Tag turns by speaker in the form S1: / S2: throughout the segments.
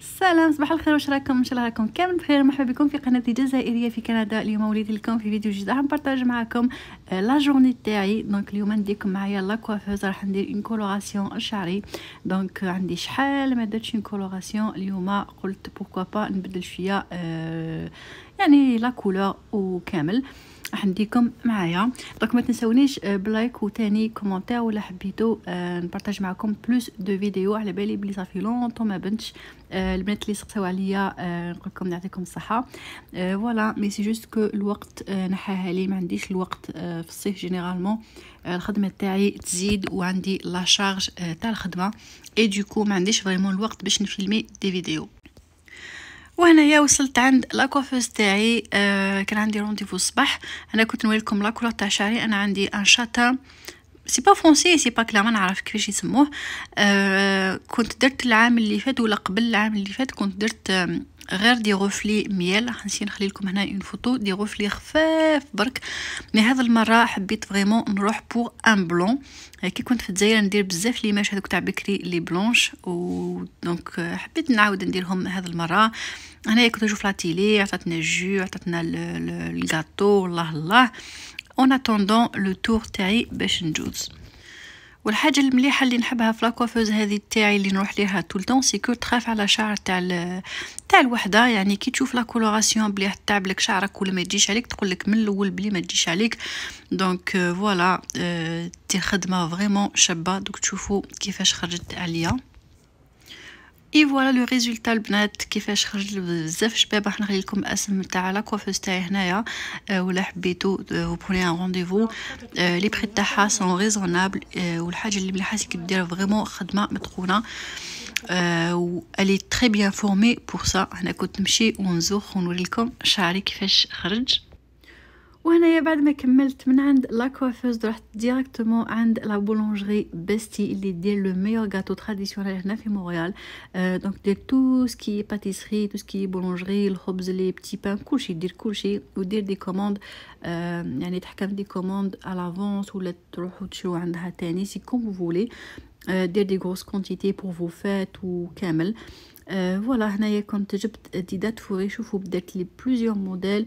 S1: السلام صباح الخير واش راكم ان شاء الله راكم كامل بخير مرحبا بكم في قناتي الجزائريه في كندا اليوم وليت لكم في فيديو جديد راح نبارطاج معكم آه، لا جورني تاعي دونك اليوم نديكم معايا لا كوافوز راح ندير ان كولوراسيون شعري دونك عندي شحال ما درتش ان كولوراسيون اليوم قلت بوكو با نبدل شويه أه يعني لا كولور وكامل راح نديكم معايا دونك ما تنساونيش آه، بلايك وثاني كومونتير ولا حبيتو آه، نبارطاج معكم بلوس دو فيديو على بالي بلي صافي لونطو ما بنتش آه، البنات اللي سقساو عليا نقول لكم نعطيكم الصحه فوالا مي سي جوست كو الوقت نحاها لي ما عنديش الوقت في الصيف جينيرالمون الخدمه تاعي تزيد وعندي لا شارج تاع الخدمه اي دوكو ما عنديش فريمون الوقت باش نفيلمي دي فيديو يا وصلت عند لاكوفوز تاعي آه كان عندي رونديفو الصباح انا كنت نوري لكم لاكولور تاع شعري انا عندي ان شاتا سي با فرونسي سي با كلا ما نعرف كيفاش يسموه أه كنت درت العام اللي فات ولا قبل العام اللي فات كنت درت غير دي غوفلي ميال نسي نخلي لكم هنا اون فوتو دي غوفلي خفاف برك مي هذه المره حبيت فريمون نروح بو ان بلون كي كنت في الجزائر ندير بزاف لي ماش هذوك تاع بكري لي بلونش و دونك حبيت نعاود نديرهم هذه المره هنايا كنت نشوف لا تيلي عطاتنا الجو عطاتنا الكاطو والله الله اون اتوندون لو تور تاعي باش نجوز والحاجه المليحه اللي نحبها في لاكوافوز هذه تاعي اللي نروح ليها طول طون سيكو تخاف على شعر تاع تاع الوحده يعني كي تشوف لا كولوراسيون بلي تعب لك شعرك ولا ما تجيش عليك تقول لك من الاول بلي ما تجيش عليك دونك فوالا تي خدمه فريمون شابه دوك تشوفوا كيفاش خرجت عليا اي فوالا لو ريزولتا البنات كيفاش خرج بزاف شباب راح نخلي لكم الاسم تاع لا كوافوز تاعي هنايا ولا حبيتو وبوني ان رونديفو لي بري تاعها سون ريزونابل والحاجه اللي مليحه كي دير فريمون خدمه متقونه الي تري بيان فورمي بور سا انا كنت نمشي ونزوخ ونوري لكم شعري كيفاش خرج وهنايا بعد ما كملت من عند لاكوافوز رحت ديريكتومون عند لا بولونجري بيستي اللي دير لو ميور غاتو تراديسيونيل هنا في مونريال أه دونك دير تو سكي باتيسري تو سكي بولونجري الخبز لي بتي بان كلشي دير كلشي ودير دي كوموند أه يعني تحكم دي كوموند الافونس ولا تروحوا تشرو عندها تاني سي كوم فولي دير دي غروس كونتيتي بور فو فات وكامل فوالا هنايا كنت جبت دي فوري شوفو بدات لي بلوزيور موديل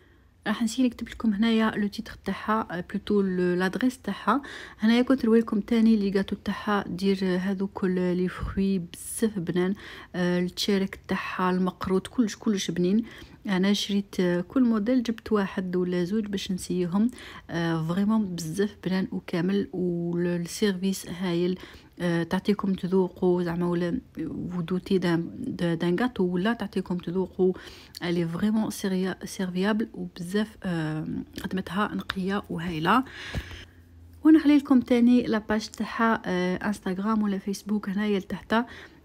S1: راح نسيي نكتب لكم هنايا لو تيتغ تاعها بلوتو euh, لادريس تاعها هنايا كنت لكم تاني لي غاتو تاعها دير هذوك لي فروي بزاف بنان euh, التشارك تاعها المقروط كلش كلش بنين انا شريت euh, كل موديل جبت واحد ولا زوج باش نسيهم فريمون بزاف بنان وكامل والسيرفيس هايل آه، تعطيكم تذوقوا زعما ولا ودوتي دان غاتو ولا تعطيكم تذوقوا الي فريمون سيرفيابل وبزاف خدمتها نقيه وهايله ونحلي لكم تاني لاباج تاعها انستغرام آه، ولا فيسبوك هنايا لتحت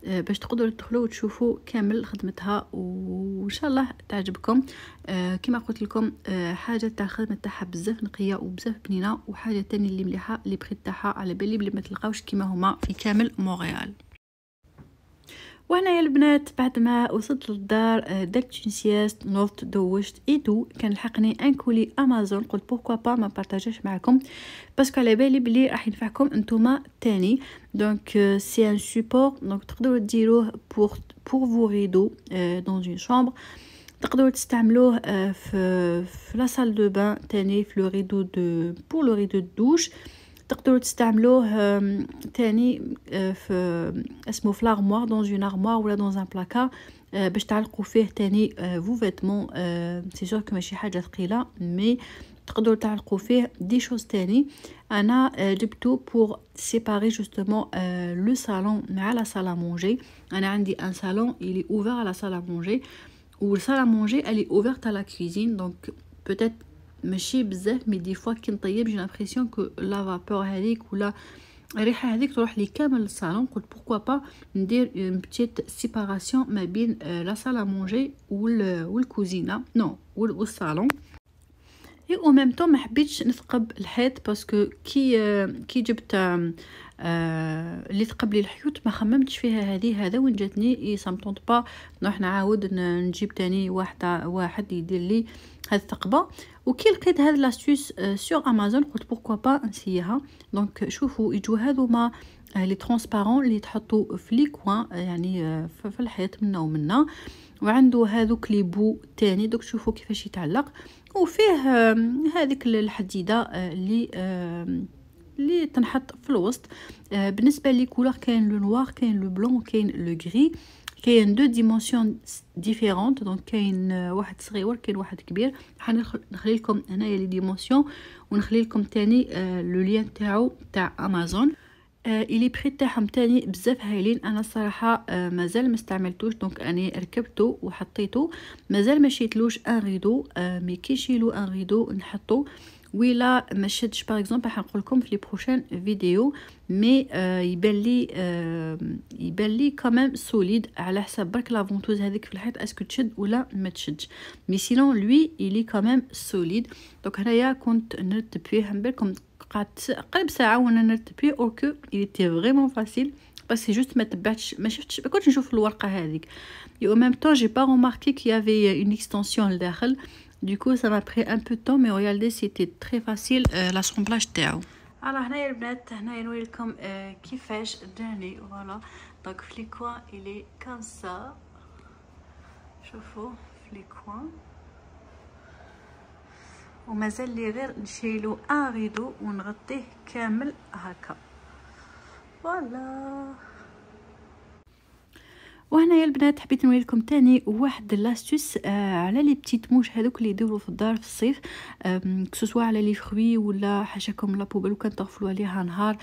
S1: آه، باش تقدروا تدخلوا وتشوفوا كامل خدمتها وان شاء الله تعجبكم آه، كما قلت لكم آه، حاجه تاع الخدمه تاعها بزاف نقيه وبزاف بنينه وحاجه تانية اللي مليحه لي بخيت تاعها على بالي بلي ما تلقاوش كيما هما في كامل مونريال وهنا يا البنات بعد ما وصلت للدار آه، درت سياست نوضت دوشت ايتو كان لحقني ان كولي امازون قلت بوكوا با ما بارطاجاش معكم باسكو على بالي بلي راح ينفعكم انتوما تاني دونك سي ان سوبور دونك تقدروا ديروه بور بور فو ريدو دون اون شامبر تقدروا تستعملوه euh, في في لا سال دو بان تاني في لو ريدو دو بور لو ريدو دو دوش traduites tamlo teni au sommeflarmoire dans une armoire ou là dans un placard bêch talcofier teni vos vêtements c'est sûr que moi j'ai pas de tricila mais traduit talcofier des choses teni ana j'ai plutôt pour séparer justement le salon mais à la salle à manger on a un un salon il est ouvert à la salle à manger ou la salle à manger elle est ouverte à la cuisine donc peut-être ماشي بزاف مي دي فوا كي نطيب جي لابريسيون كو لا فابور هذيك ولا الريحه هذيك تروح لي كامل الصالون قلت بوكو با ندير اون بتيت سيباراسيون ما بين آه، لا سالا ا مونجي والكوزينه نو والصالون اي او ميم طون ما حبيتش نثقب الحيط باسكو كي آه، كي جبت آه، اللي ثقب لي الحيوط ما خممتش فيها هذه هذا وين جاتني اي سامطونط با نروح نعاود نجيب تاني واحده واحد يدير لي هاد الثقبه وكي لقيت هاد لاستيس سور امازون قلت بوركوا با نسيها دونك شوفوا يجوا ما لي ترونسبارون لي تحطوا في لي كوان euh، يعني euh، في الحيط منا ومنا عندو هذوك لي بو تاني دوك شوفوا كيفاش يتعلق وفيه هذيك الحديده اللي آه، اللي تنحط في الوسط آه، بالنسبه لي كولور كاين لو نوار كاين لو بلون كاين لو غري كاين دو ديمونسيون ديفيرونت دونك كاين واحد صغير كاين واحد كبير حنخلي لكم هنايا لي ديمونسيون ونخلي لكم ثاني لو لين تاعو تاع امازون آه، الي بري تاعهم تاني بزاف هايلين انا الصراحه آه، مازال ما استعملتوش دونك انا ركبته وحطيته مازال ما شيتلوش ان ريدو آه، مي كي شيلو ان ريدو نحطو ولا ما شدش باغ اكزومبل راح نقول لكم في لي بروشين فيديو مي آه يبان لي آه يبان لي كمان سوليد على حساب برك لافونتوز هذيك في الحيط اسكو تشد ولا ما تشدش مي سينون لوي الي كمان سوليد دونك هنايا كنت نرتب فيه نبان لكم قعدت قرب ساعه وانا نرتب فيه اوركو ايتي فريمون فاسيل باسكو جوست ما تبعتش ما شفتش ما كنتش نشوف الورقه هذيك اي او ميم طون جي با روماركي كي افي اون اكستنسيون لداخل Du coup, ça m'a pris un peu de temps, mais regardez, c'était très facile تاعو. Euh, Alors هنايا البنات هنايا نوري لكم euh, كيفاش دهني فوالا دونك في لي كوان il est comme شوفوا في لي كوان ومازال لي غير نشيلو ان ريدو ونغطيه كامل هكا فوالا وهنايا البنات حبيت نوري لكم تاني واحد لاستوس آه على لي بتيت موش هذوك اللي يديروا في الدار في الصيف كسوسوا على لي فروي ولا حاشاكم لا بوبل وكان تغفلوا عليها نهار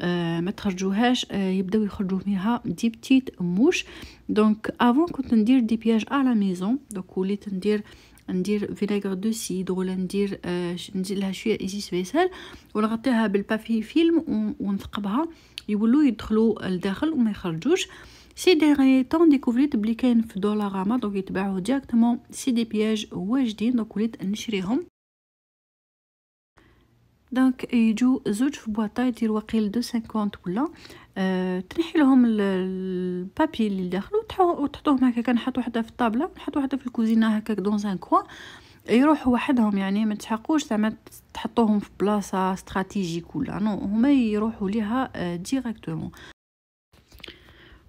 S1: آه ما تخرجوهاش آه يبداو يخرجوا منها دي بتيت موش دونك افون كنت ندير دي بياج على ميزون دونك وليت ندير آه ندير فينيغر دو سيد ولا ندير آه ندير لها شويه ايزي سبيسال ونغطيها بالبافي فيلم ونثقبها يولوا يدخلوا لداخل وما يخرجوش سي ديغي طون ديكوفريت بلي كاين في دولاراما دونك يتباعو ديريكتومون سي دي بياج واجدين دونك وليت نشريهم دونك يجو زوج في بواطا يدير وقيل دو سانكونت ولا أه تنحي لهم بابي اللي داخلو وتحطوه هكا كنحط وحده في الطابله نحط وحده في الكوزينه هكاك دون ان كوا يروحوا وحدهم يعني ما تحقوش زعما تحطوهم في بلاصه استراتيجيك ولا نو هما يروحوا ليها ديريكتومون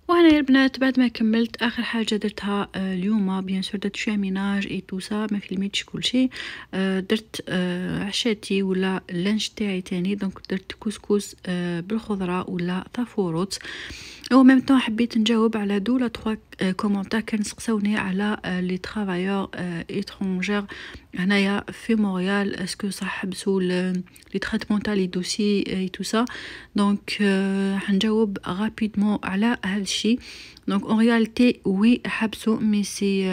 S1: وهنا يا البنات بعد ما كملت اخر حاجه درتها آه، اليوم بيان آه، سور درت شويه ميناج اي تو سا ما فيلميتش كل شيء آه، درت عشاتي ولا لانش تاعي تاني دونك درت كسكس بالخضره ولا طافوروت et en même temps j'habite une réponse à la deux la trois commentaires concernés sur les travailleurs euh, étrangers on aya fémoral est-ce que ça absorbe euh, le le traitement de dossiers euh, et tout ça donc on rapidement à la donc en réalité oui absorbe mais c'est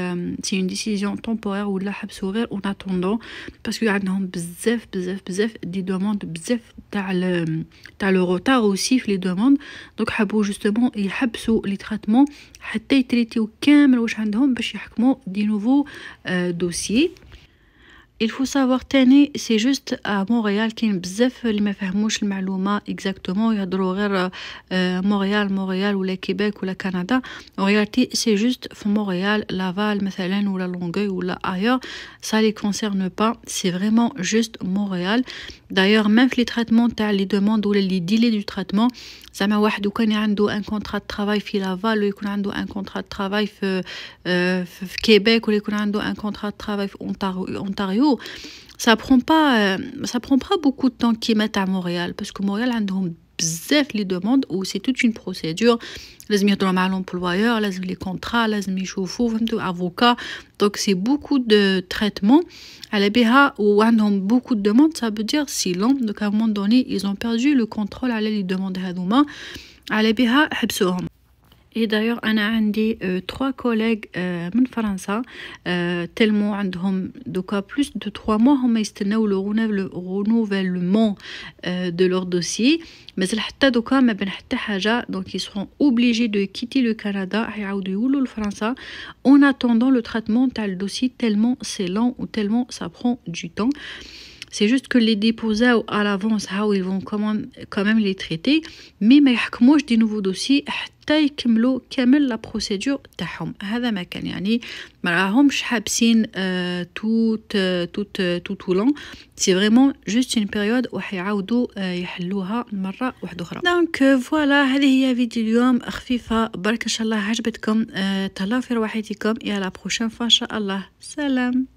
S1: une décision temporaire ou de l'absorber en attendant parce que non bzeb bzeb bzeb des demandes bzeb dans le le retard aussi les demandes donc je justement تريتمون يحبسوا لي تريتمون حتى يتريتيو كامل واش عندهم باش يحكموا دي نوفو دوسيي il faut savoir tani c'est juste à Montréal qu'il y a bzaf li ma exactement il y a euh, Montréal Montréal ou le Québec ou le Canada en réalité c'est juste Montréal Laval ou la Longueuil ou ailleurs ça les concerne pas c'est vraiment juste Montréal d'ailleurs même les traitements les demandes ou les délais du traitement ça m'a واحد كان un contrat de travail à Laval ou un contrat de travail euh, Québec ou un contrat de travail à Ontario ça prend pas, euh, ça prend pas beaucoup de temps qu'ils mettent à Montréal parce que Montréal a donc les demandes ou c'est toute une procédure. Les mettre dans l'employeur, les contrats, les avocats Donc c'est beaucoup de traitements. À la BH ou un beaucoup de demandes, ça veut dire si long. Donc à un moment donné, ils ont perdu le contrôle à les demander à ils À l'EBH et d'ailleurs on a euh, trois collègues France euh, euh, tellement عندهم plus de trois mois هما يستناو le renouvellement de leur dossier mais donc ils seront obligés de quitter le Canada en attendant le traitement leur dossier tellement c'est lent ou tellement ça prend du temps c'est juste que les déposats à l'avance how ils vont quand même, quand même les traiter mais ما يحكموش des nouveaux dossiers حتى يكملوا كامل لا بروسيدور تاعهم هذا ما كان يعني ما راهمش حابسين tout euh, tout euh, tout لون long c'est vraiment juste une période وراح يعاودوا يحلوها مره واحده اخرى دونك فوالا هذه هي فيديو اليوم خفيفه برك ان شاء الله عجبتكم تهلاو في رواحيتكم الى لا بروشين فان شاء الله سلام